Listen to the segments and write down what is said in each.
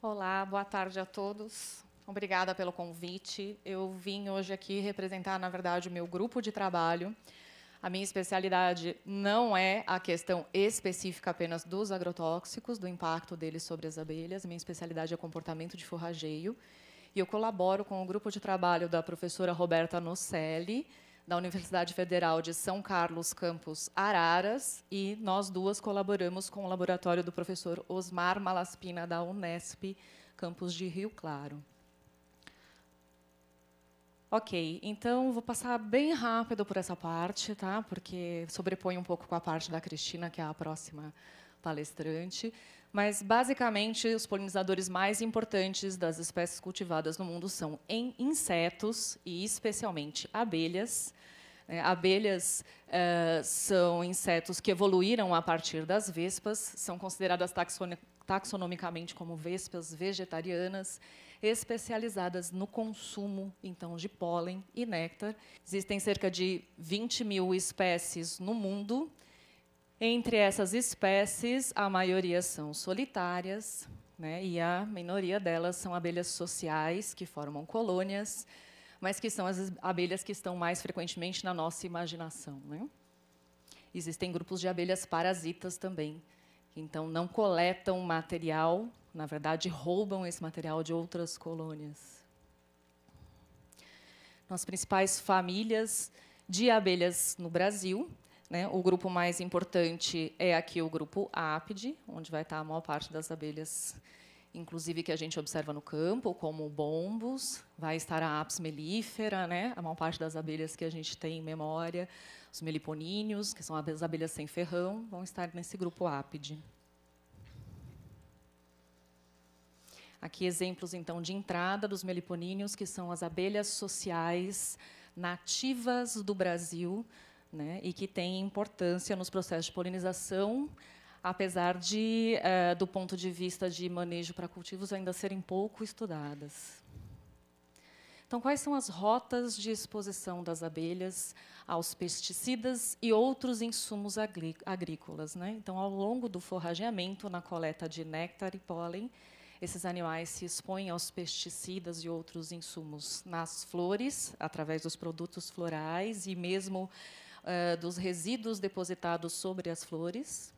Olá, boa tarde a todos. Obrigada pelo convite. Eu vim hoje aqui representar, na verdade, o meu grupo de trabalho. A minha especialidade não é a questão específica apenas dos agrotóxicos, do impacto deles sobre as abelhas. Minha especialidade é comportamento de forrageio. E eu colaboro com o grupo de trabalho da professora Roberta Nocelli, da Universidade Federal de São Carlos, campus Araras, e nós duas colaboramos com o laboratório do professor Osmar Malaspina, da Unesp, campus de Rio Claro. Ok, então vou passar bem rápido por essa parte, tá? Porque sobrepõe um pouco com a parte da Cristina, que é a próxima palestrante. Mas, basicamente, os polinizadores mais importantes das espécies cultivadas no mundo são em insetos, e especialmente abelhas, é, abelhas uh, são insetos que evoluíram a partir das vespas, são consideradas taxonomicamente como vespas vegetarianas, especializadas no consumo então de pólen e néctar. Existem cerca de 20 mil espécies no mundo. Entre essas espécies, a maioria são solitárias, né, e a minoria delas são abelhas sociais que formam colônias mas que são as abelhas que estão mais frequentemente na nossa imaginação. Né? Existem grupos de abelhas parasitas também, que então não coletam material, na verdade roubam esse material de outras colônias. Nas principais famílias de abelhas no Brasil, né, o grupo mais importante é aqui o grupo Apide, onde vai estar a maior parte das abelhas inclusive que a gente observa no campo, como bombos, vai estar a apis mellifera, né? a maior parte das abelhas que a gente tem em memória, os meliponíneos, que são as abelhas sem ferrão, vão estar nesse grupo ápide. Aqui exemplos, então, de entrada dos meliponíneos, que são as abelhas sociais nativas do Brasil né? e que têm importância nos processos de polinização, apesar de, eh, do ponto de vista de manejo para cultivos, ainda serem pouco estudadas. Então, quais são as rotas de exposição das abelhas aos pesticidas e outros insumos agrícolas? Né? Então, ao longo do forrageamento, na coleta de néctar e pólen, esses animais se expõem aos pesticidas e outros insumos nas flores, através dos produtos florais e mesmo eh, dos resíduos depositados sobre as flores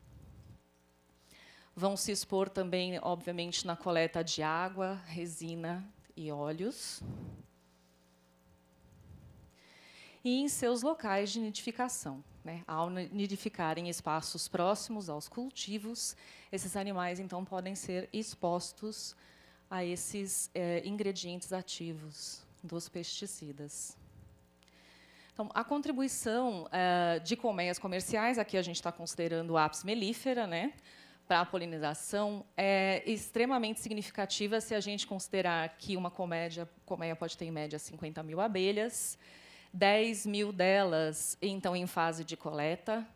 vão se expor também, obviamente, na coleta de água, resina e óleos. E em seus locais de nidificação. Né? Ao nidificarem espaços próximos aos cultivos, esses animais, então, podem ser expostos a esses é, ingredientes ativos dos pesticidas. Então, a contribuição é, de colmeias comerciais, aqui a gente está considerando a apis mellifera, né? para a polinização é extremamente significativa se a gente considerar que uma comédia, colmeia pode ter em média 50 mil abelhas, 10 mil delas então em fase de coleta,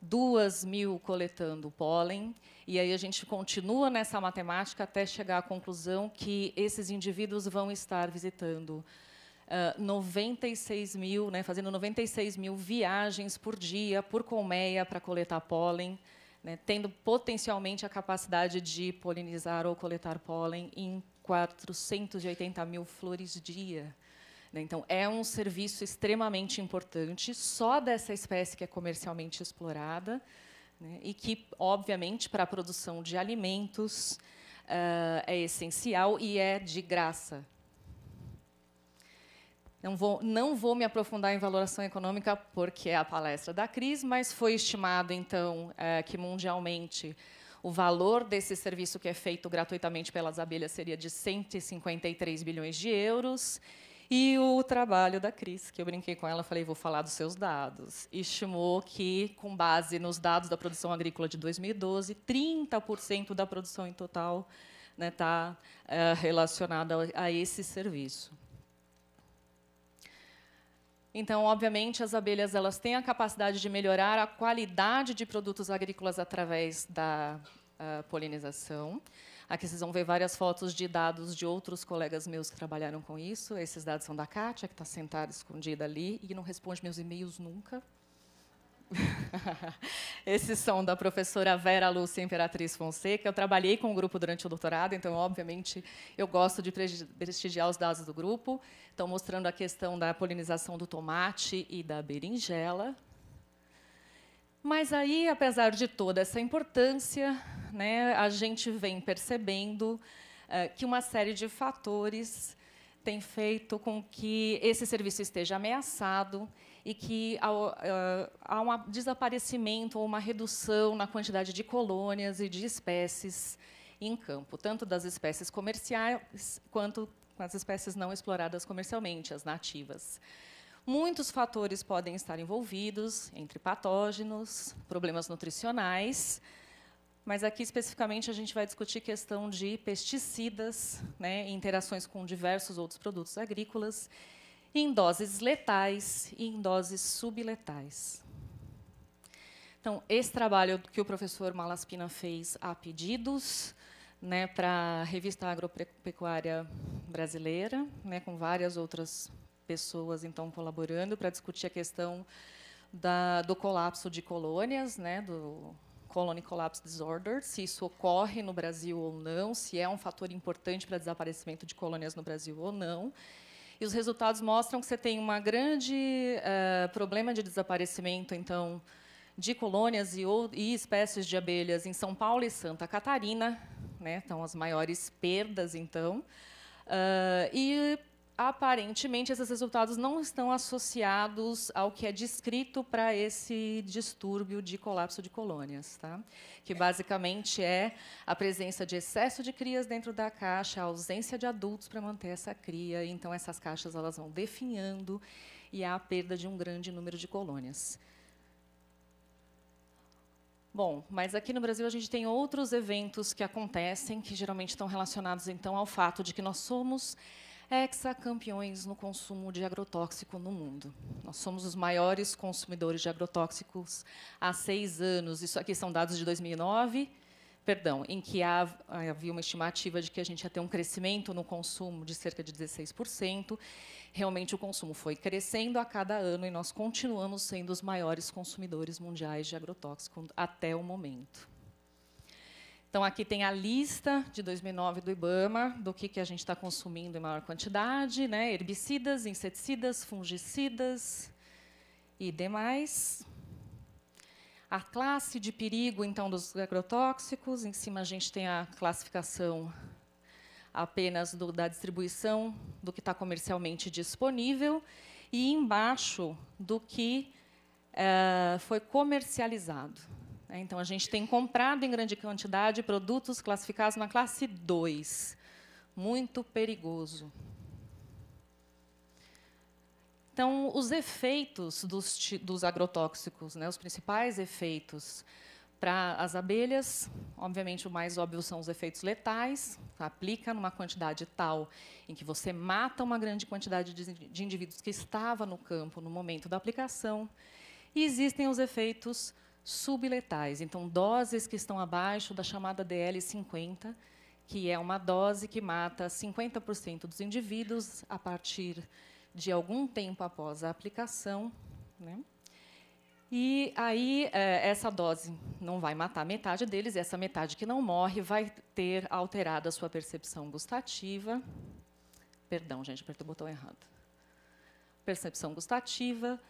2 mil coletando pólen, e aí a gente continua nessa matemática até chegar à conclusão que esses indivíduos vão estar visitando Uh, 96 mil, né, fazendo 96 mil viagens por dia por colmeia para coletar pólen né, tendo potencialmente a capacidade de polinizar ou coletar pólen em 480 mil flores dia. Né? Então, é um serviço extremamente importante, só dessa espécie que é comercialmente explorada, né, e que, obviamente, para a produção de alimentos uh, é essencial e é de graça. Não vou, não vou me aprofundar em valoração econômica, porque é a palestra da Cris, mas foi estimado, então, é, que mundialmente o valor desse serviço que é feito gratuitamente pelas abelhas seria de 153 bilhões de euros. E o trabalho da Cris, que eu brinquei com ela, falei, vou falar dos seus dados. Estimou que, com base nos dados da produção agrícola de 2012, 30% da produção em total está né, tá, é, relacionada a esse serviço. Então, obviamente, as abelhas elas têm a capacidade de melhorar a qualidade de produtos agrícolas através da ah, polinização. Aqui vocês vão ver várias fotos de dados de outros colegas meus que trabalharam com isso. Esses dados são da Kátia, que está sentada escondida ali e não responde meus e-mails nunca. Esse som da professora Vera Lúcia Imperatriz Fonseca. Eu trabalhei com o grupo durante o doutorado, então, obviamente, eu gosto de prestigiar os dados do grupo. Estão mostrando a questão da polinização do tomate e da berinjela. Mas aí, apesar de toda essa importância, né, a gente vem percebendo uh, que uma série de fatores tem feito com que esse serviço esteja ameaçado e que ah, há um desaparecimento ou uma redução na quantidade de colônias e de espécies em campo, tanto das espécies comerciais quanto as espécies não exploradas comercialmente, as nativas. Muitos fatores podem estar envolvidos, entre patógenos, problemas nutricionais, mas aqui especificamente a gente vai discutir questão de pesticidas, né, interações com diversos outros produtos agrícolas em doses letais e em doses subletais. Então, esse trabalho que o professor Malaspina fez a pedidos né, para a Revista Agropecuária Brasileira, né, com várias outras pessoas então colaborando para discutir a questão da, do colapso de colônias, né, do Colony Collapse Disorder, se isso ocorre no Brasil ou não, se é um fator importante para desaparecimento de colônias no Brasil ou não. E os resultados mostram que você tem um grande uh, problema de desaparecimento, então, de colônias e, ou, e, espécies de abelhas em São Paulo e Santa Catarina, né? Então, as maiores perdas, então. Uh, e aparentemente esses resultados não estão associados ao que é descrito para esse distúrbio de colapso de colônias, tá? que basicamente é a presença de excesso de crias dentro da caixa, a ausência de adultos para manter essa cria, então essas caixas elas vão definhando e há a perda de um grande número de colônias. Bom, mas aqui no Brasil a gente tem outros eventos que acontecem, que geralmente estão relacionados então ao fato de que nós somos hexacampeões no consumo de agrotóxico no mundo. Nós somos os maiores consumidores de agrotóxicos há seis anos. Isso aqui são dados de 2009, perdão, em que havia uma estimativa de que a gente ia ter um crescimento no consumo de cerca de 16%. Realmente, o consumo foi crescendo a cada ano e nós continuamos sendo os maiores consumidores mundiais de agrotóxico até o momento. Então, aqui tem a lista de 2009 do IBAMA, do que, que a gente está consumindo em maior quantidade, né? herbicidas, inseticidas, fungicidas e demais. A classe de perigo, então, dos agrotóxicos, em cima a gente tem a classificação apenas do, da distribuição do que está comercialmente disponível e embaixo do que eh, foi comercializado. É, então, a gente tem comprado em grande quantidade produtos classificados na classe 2. Muito perigoso. Então, os efeitos dos, dos agrotóxicos, né, os principais efeitos para as abelhas, obviamente o mais óbvio são os efeitos letais. Aplica numa quantidade tal em que você mata uma grande quantidade de, de indivíduos que estava no campo no momento da aplicação. E existem os efeitos subletais, então doses que estão abaixo da chamada DL50, que é uma dose que mata 50% dos indivíduos a partir de algum tempo após a aplicação. Né? E aí, é, essa dose não vai matar metade deles, e essa metade que não morre vai ter alterado a sua percepção gustativa. Perdão, gente, apertei o botão errado. Percepção gustativa,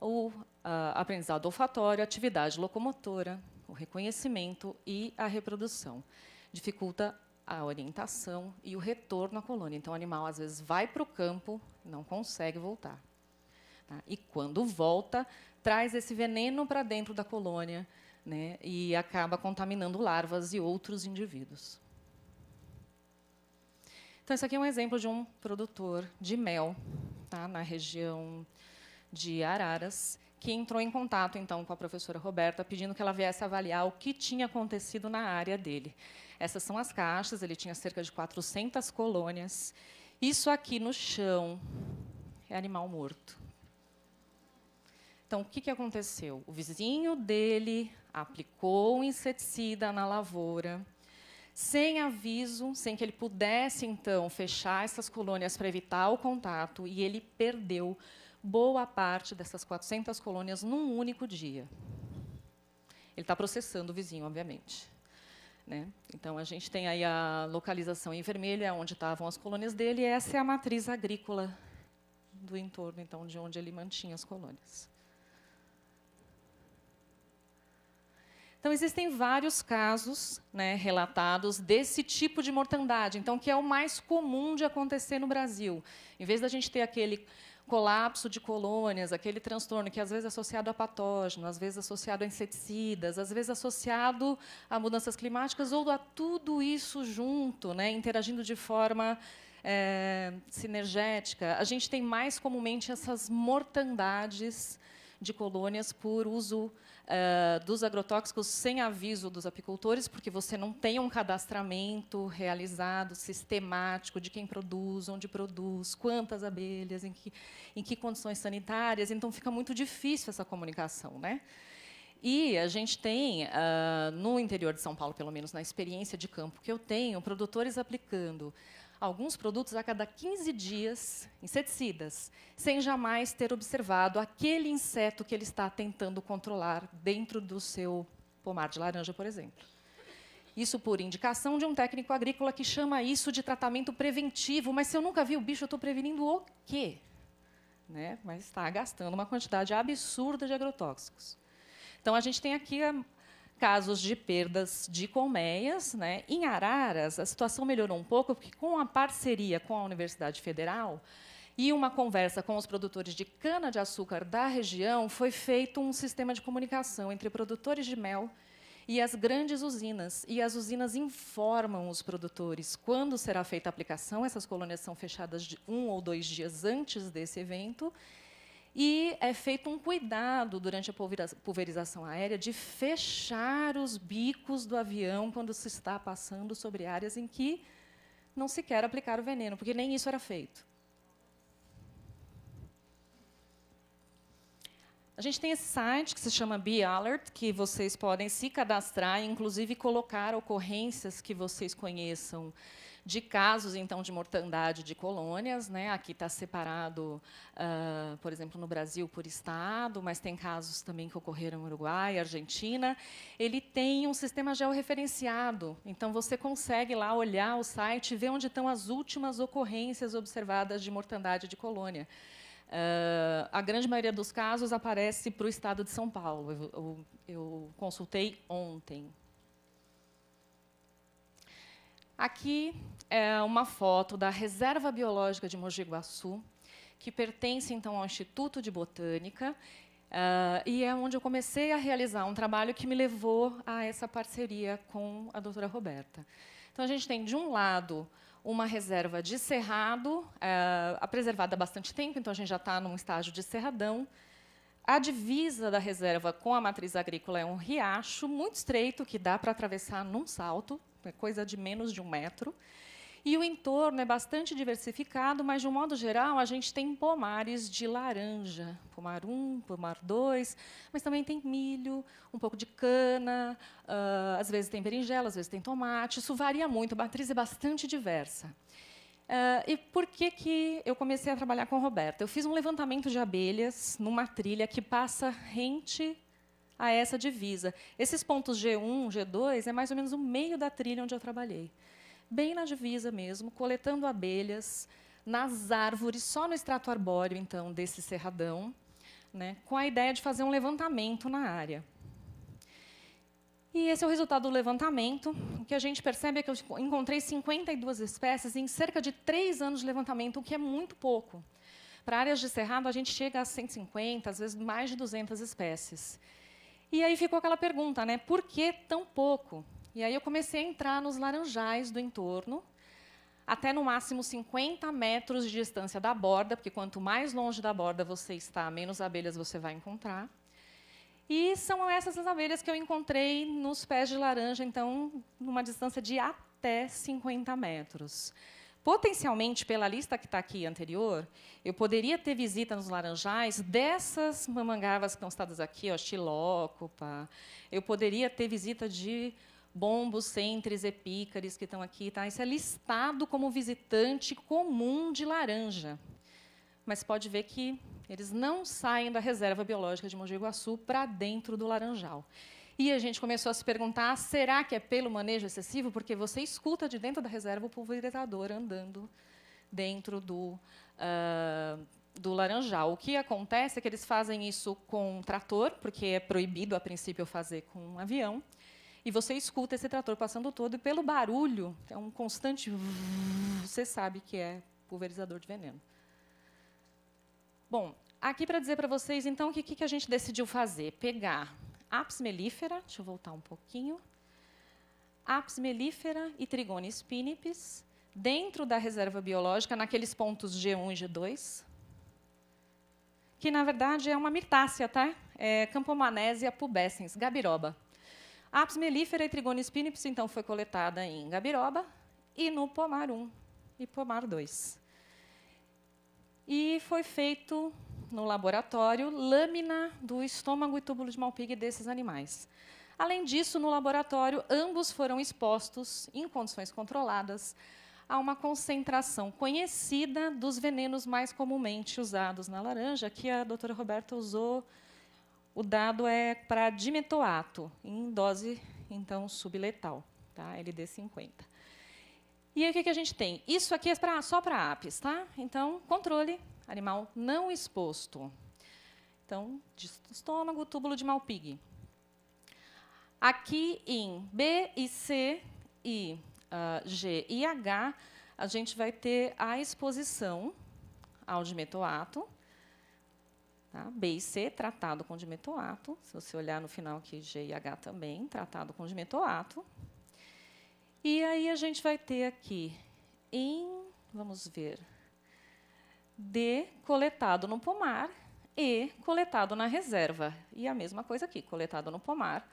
ou ah, aprendizado olfatório, atividade locomotora, o reconhecimento e a reprodução. Dificulta a orientação e o retorno à colônia. Então, o animal, às vezes, vai para o campo não consegue voltar. Tá? E, quando volta, traz esse veneno para dentro da colônia né? e acaba contaminando larvas e outros indivíduos. Então, esse aqui é um exemplo de um produtor de mel tá? na região de Araras que entrou em contato então com a professora Roberta, pedindo que ela viesse avaliar o que tinha acontecido na área dele. Essas são as caixas, ele tinha cerca de 400 colônias. Isso aqui no chão é animal morto. Então, o que, que aconteceu? O vizinho dele aplicou um inseticida na lavoura, sem aviso, sem que ele pudesse, então, fechar essas colônias para evitar o contato, e ele perdeu boa parte dessas 400 colônias num único dia. Ele está processando o vizinho, obviamente. Né? Então, a gente tem aí a localização em vermelho, é onde estavam as colônias dele, e essa é a matriz agrícola do entorno, então, de onde ele mantinha as colônias. Então, existem vários casos né, relatados desse tipo de mortandade, então, que é o mais comum de acontecer no Brasil. Em vez da gente ter aquele colapso de colônias, aquele transtorno que às vezes é associado a patógeno, às vezes associado a inseticidas, às vezes associado a mudanças climáticas ou a tudo isso junto, né, interagindo de forma é, sinergética. A gente tem mais comumente essas mortandades de colônias por uso uh, dos agrotóxicos sem aviso dos apicultores, porque você não tem um cadastramento realizado, sistemático, de quem produz, onde produz, quantas abelhas, em que, em que condições sanitárias. Então, fica muito difícil essa comunicação, né? E a gente tem, uh, no interior de São Paulo, pelo menos na experiência de campo que eu tenho, produtores aplicando alguns produtos a cada 15 dias, inseticidas, sem jamais ter observado aquele inseto que ele está tentando controlar dentro do seu pomar de laranja, por exemplo. Isso por indicação de um técnico agrícola que chama isso de tratamento preventivo, mas se eu nunca vi o bicho, eu estou prevenindo o quê? Né? Mas está gastando uma quantidade absurda de agrotóxicos. Então, a gente tem aqui a casos de perdas de colmeias. Né? Em Araras, a situação melhorou um pouco, porque com a parceria com a Universidade Federal e uma conversa com os produtores de cana-de-açúcar da região, foi feito um sistema de comunicação entre produtores de mel e as grandes usinas. E as usinas informam os produtores quando será feita a aplicação. Essas colônias são fechadas um ou dois dias antes desse evento e é feito um cuidado durante a pulverização aérea de fechar os bicos do avião quando se está passando sobre áreas em que não se quer aplicar o veneno, porque nem isso era feito. A gente tem esse site que se chama Be Alert, que vocês podem se cadastrar e, inclusive, colocar ocorrências que vocês conheçam de casos, então, de mortandade de colônias. Né? Aqui está separado, uh, por exemplo, no Brasil por estado, mas tem casos também que ocorreram no Uruguai, Argentina. Ele tem um sistema georreferenciado, então você consegue lá olhar o site e ver onde estão as últimas ocorrências observadas de mortandade de colônia. Uh, a grande maioria dos casos aparece para o estado de São Paulo. Eu, eu, eu, consultei ontem. Aqui é uma foto da Reserva Biológica de Mogi Guaçu, que pertence então ao Instituto de Botânica, uh, e é onde eu comecei a realizar um trabalho que me levou a essa parceria com a doutora Roberta. Então, a gente tem, de um lado, uma reserva de cerrado, uh, preservada há bastante tempo, então a gente já está num estágio de cerradão. A divisa da reserva com a matriz agrícola é um riacho muito estreito que dá para atravessar num salto, é coisa de menos de um metro. E o entorno é bastante diversificado, mas, de um modo geral, a gente tem pomares de laranja, pomar 1, pomar 2, mas também tem milho, um pouco de cana, uh, às vezes tem berinjela, às vezes tem tomate, isso varia muito, a matriz é bastante diversa. Uh, e por que, que eu comecei a trabalhar com o Roberta? Eu fiz um levantamento de abelhas numa trilha que passa rente a essa divisa. Esses pontos G1, G2 é mais ou menos o meio da trilha onde eu trabalhei bem na divisa mesmo, coletando abelhas nas árvores, só no extrato arbóreo, então, desse cerradão, né, com a ideia de fazer um levantamento na área. E esse é o resultado do levantamento. O que a gente percebe é que eu encontrei 52 espécies em cerca de três anos de levantamento, o que é muito pouco. Para áreas de cerrado, a gente chega a 150, às vezes mais de 200 espécies. E aí ficou aquela pergunta, né? Por que tão pouco? E aí eu comecei a entrar nos laranjais do entorno, até no máximo 50 metros de distância da borda, porque quanto mais longe da borda você está, menos abelhas você vai encontrar. E são essas as abelhas que eu encontrei nos pés de laranja, então, numa distância de até 50 metros. Potencialmente, pela lista que está aqui anterior, eu poderia ter visita nos laranjais dessas mamangavas que estão citadas aqui, ó, xilócopa. Eu poderia ter visita de bombos, centres, epícares que estão aqui, tá? Isso é listado como visitante comum de laranja. Mas pode ver que eles não saem da reserva biológica de Mogi Guaçu para dentro do laranjal. E a gente começou a se perguntar: será que é pelo manejo excessivo? Porque você escuta de dentro da reserva o pulverizador andando dentro do, uh, do laranjal. O que acontece é que eles fazem isso com um trator, porque é proibido a princípio fazer com um avião e você escuta esse trator passando todo, e pelo barulho, é um constante. Você sabe que é pulverizador de veneno. Bom, aqui para dizer para vocês, então, o que, que a gente decidiu fazer? Pegar apis mellifera, deixa eu voltar um pouquinho, apis mellifera e trigone spinipes, dentro da reserva biológica, naqueles pontos G1 e G2, que, na verdade, é uma mirtácea, tá? É Campomanésia pubescens, gabiroba. Apis mellifera e Trigonis pinipes, então, foi coletada em Gabiroba e no Pomar 1 e Pomar 2. E foi feito no laboratório lâmina do estômago e túbulo de Malpighi desses animais. Além disso, no laboratório, ambos foram expostos, em condições controladas, a uma concentração conhecida dos venenos mais comumente usados na laranja, que a doutora Roberta usou o dado é para dimetoato em dose então subletal, tá? LD50. E aí, o que, que a gente tem? Isso aqui é pra, só para apes, tá? Então, controle, animal não exposto. Então, estômago, túbulo de Malpig. Aqui em B e C e uh, G e H, a gente vai ter a exposição ao dimetoato, Tá? B e C, tratado com dimetoato. Se você olhar no final aqui, G e H também, tratado com dimetoato. E aí a gente vai ter aqui em, vamos ver, D coletado no pomar, E coletado na reserva. E a mesma coisa aqui, coletado no pomar,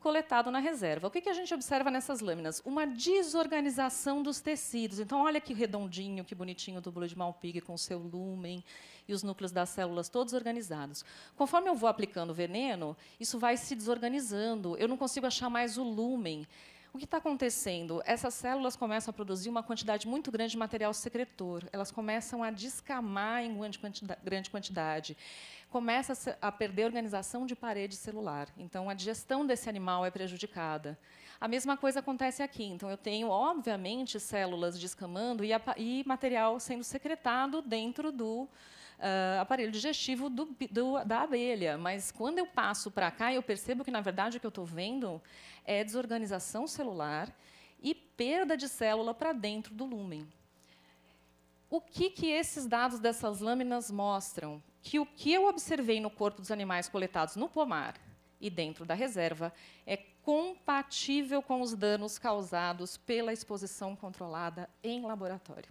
coletado na reserva. O que, que a gente observa nessas lâminas? Uma desorganização dos tecidos. Então, olha que redondinho, que bonitinho o túbulo de Malpig com seu lumen e os núcleos das células todos organizados. Conforme eu vou aplicando o veneno, isso vai se desorganizando. Eu não consigo achar mais o lumen. O que está acontecendo? Essas células começam a produzir uma quantidade muito grande de material secretor. Elas começam a descamar em grande quantidade. Grande quantidade. Começa a perder a organização de parede celular. Então, a digestão desse animal é prejudicada. A mesma coisa acontece aqui. Então, eu tenho, obviamente, células descamando e, e material sendo secretado dentro do, uh, aparelho digestivo do, do, da abelha. Mas quando eu passo para cá, eu percebo que, na verdade, o que eu estou vendo é desorganização celular e perda de célula para dentro do lúmen. O que, que esses dados dessas lâminas mostram? Que o que eu observei no corpo dos animais coletados no pomar e dentro da reserva é compatível com os danos causados pela exposição controlada em laboratório.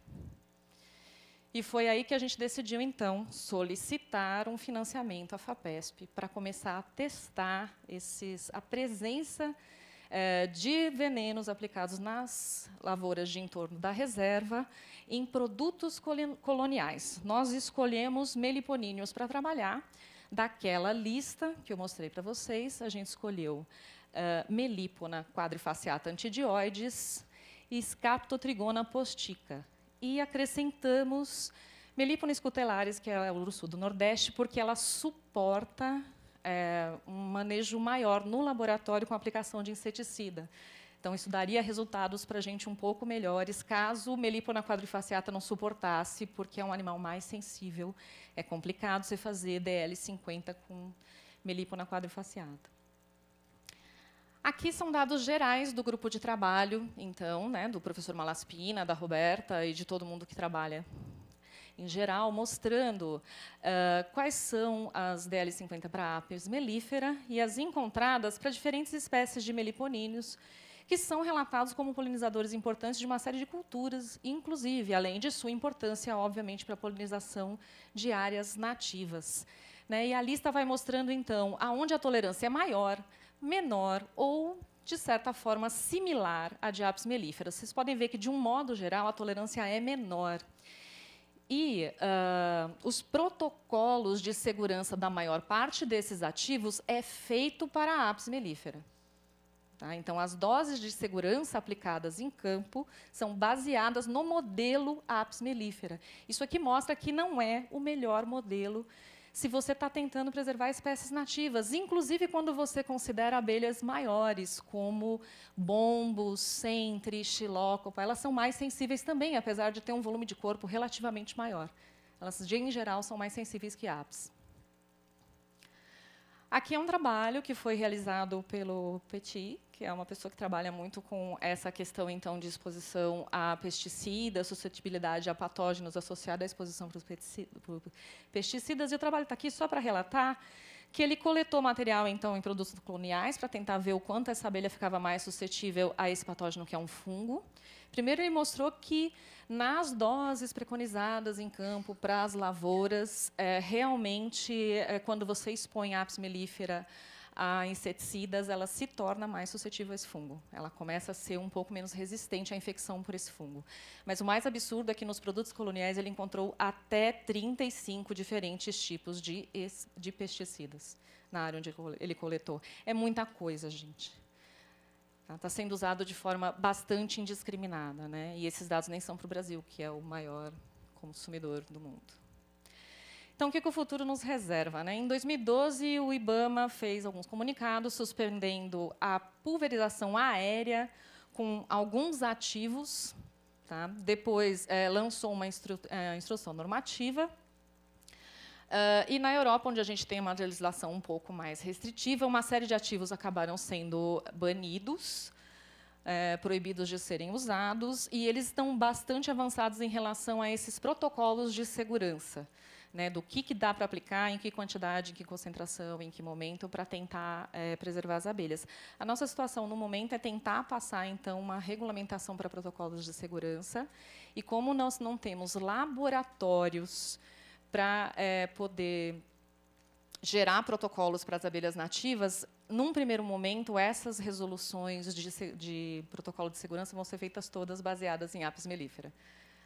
E foi aí que a gente decidiu, então, solicitar um financiamento à FAPESP para começar a testar esses, a presença eh, de venenos aplicados nas lavouras de entorno da reserva em produtos coloniais. Nós escolhemos meliponíneos para trabalhar. Daquela lista que eu mostrei para vocês, a gente escolheu Melipona eh, melípona quadrifaciata antidioides e Scaptotrigona postica e acrescentamos Melipones cutelares, que é o urso do Nordeste, porque ela suporta é, um manejo maior no laboratório com aplicação de inseticida. Então, isso daria resultados para a gente um pouco melhores, caso Melipona quadrifaciata não suportasse, porque é um animal mais sensível. É complicado você fazer DL50 com Melipona quadrifaciata. Aqui são dados gerais do grupo de trabalho, então, né, do professor Malaspina, da Roberta e de todo mundo que trabalha em geral, mostrando uh, quais são as DL50 para Apis melífera e as encontradas para diferentes espécies de meliponíneos, que são relatados como polinizadores importantes de uma série de culturas, inclusive, além de sua importância, obviamente, para a polinização de áreas nativas. Né? E a lista vai mostrando, então, aonde a tolerância é maior, menor ou de certa forma similar à de apis mellifera. Vocês podem ver que, de um modo geral, a tolerância é menor. E uh, os protocolos de segurança da maior parte desses ativos é feito para a apis mellifera. Tá? Então, as doses de segurança aplicadas em campo são baseadas no modelo apis mellifera. Isso aqui mostra que não é o melhor modelo se você está tentando preservar espécies nativas, inclusive quando você considera abelhas maiores, como bombos, centre, xilócopa, elas são mais sensíveis também, apesar de ter um volume de corpo relativamente maior. Elas, em geral, são mais sensíveis que apes. Aqui é um trabalho que foi realizado pelo Petit, que é uma pessoa que trabalha muito com essa questão então de exposição a pesticidas, suscetibilidade a patógenos associada à exposição para pesticidas. E o trabalho está aqui só para relatar que ele coletou material então em produtos coloniais para tentar ver o quanto essa abelha ficava mais suscetível a esse patógeno que é um fungo. Primeiro ele mostrou que nas doses preconizadas em campo para as lavouras, é, realmente é, quando você expõe a apis mellifera a inseticidas ela se torna mais suscetível a esse fungo. Ela começa a ser um pouco menos resistente à infecção por esse fungo. Mas o mais absurdo é que nos produtos coloniais ele encontrou até 35 diferentes tipos de, de pesticidas na área onde ele coletou. É muita coisa, gente. Está tá sendo usado de forma bastante indiscriminada. Né? E esses dados nem são para o Brasil, que é o maior consumidor do mundo. Então, o que, que o futuro nos reserva? Né? Em 2012, o IBAMA fez alguns comunicados suspendendo a pulverização aérea com alguns ativos. Tá? Depois, é, lançou uma instru é, instrução normativa Uh, e na Europa, onde a gente tem uma legislação um pouco mais restritiva, uma série de ativos acabaram sendo banidos, é, proibidos de serem usados, e eles estão bastante avançados em relação a esses protocolos de segurança né, do que, que dá para aplicar, em que quantidade, em que concentração, em que momento, para tentar é, preservar as abelhas. A nossa situação no momento é tentar passar, então, uma regulamentação para protocolos de segurança, e como nós não temos laboratórios para é, eh, poder gerar protocolos para as abelhas nativas, num primeiro momento, essas resoluções de, de protocolo de segurança vão ser feitas todas baseadas em apis mellifera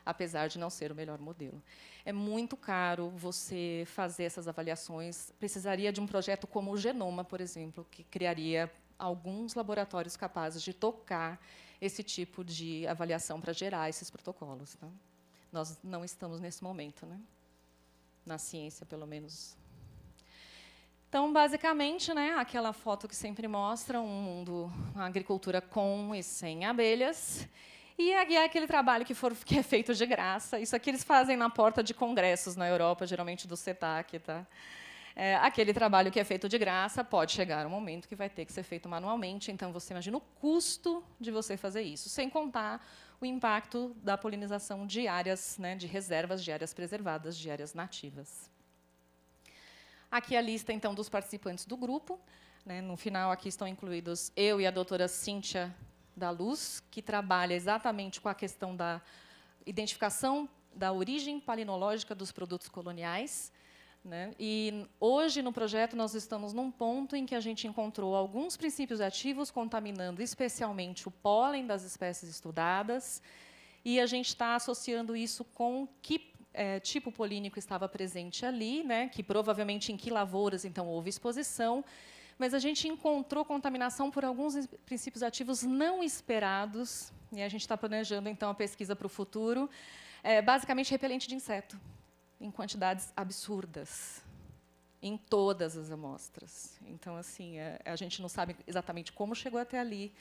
apesar de não ser o melhor modelo. É muito caro você fazer essas avaliações. Precisaria de um projeto como o Genoma, por exemplo, que criaria alguns laboratórios capazes de tocar esse tipo de avaliação para gerar esses protocolos. Né? Nós não estamos nesse momento, né? na ciência, pelo menos. Então, basicamente, né, aquela foto que sempre mostra um mundo, uma agricultura com e sem abelhas. É, e é aquele trabalho que, for, que é feito de graça. Isso aqui eles fazem na porta de congressos na Europa, geralmente do CETAC. Tá? É, aquele trabalho que é feito de graça pode chegar um momento que vai ter que ser feito manualmente. Então, você imagina o custo de você fazer isso, sem contar o impacto da polinização de áreas, né, de reservas, de áreas preservadas, de áreas nativas. Aqui a lista, então, dos participantes do grupo. Né, no final, aqui estão incluídos eu e a doutora Cíntia da Luz, que trabalha exatamente com a questão da identificação da origem palinológica dos produtos coloniais. Né? E hoje, no projeto, nós estamos num ponto em que a gente encontrou alguns princípios ativos contaminando especialmente o pólen das espécies estudadas, e a gente está associando isso com que é, tipo polínico estava presente ali, né? que provavelmente em que lavouras, então, houve exposição, mas a gente encontrou contaminação por alguns princípios ativos não esperados, e a gente está planejando, então, a pesquisa para o futuro, é, basicamente repelente de inseto, em quantidades absurdas, em todas as amostras. Então, assim, é, a gente não sabe exatamente como chegou até ali,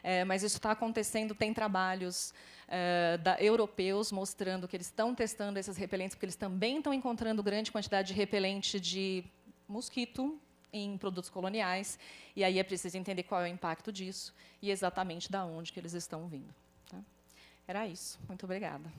é, mas isso está acontecendo. Tem trabalhos é, da, europeus mostrando que eles estão testando esses repelentes, porque eles também estão encontrando grande quantidade de repelente de mosquito em produtos coloniais, e aí é preciso entender qual é o impacto disso e exatamente da onde que eles estão vindo. Tá? Era isso. Muito obrigada.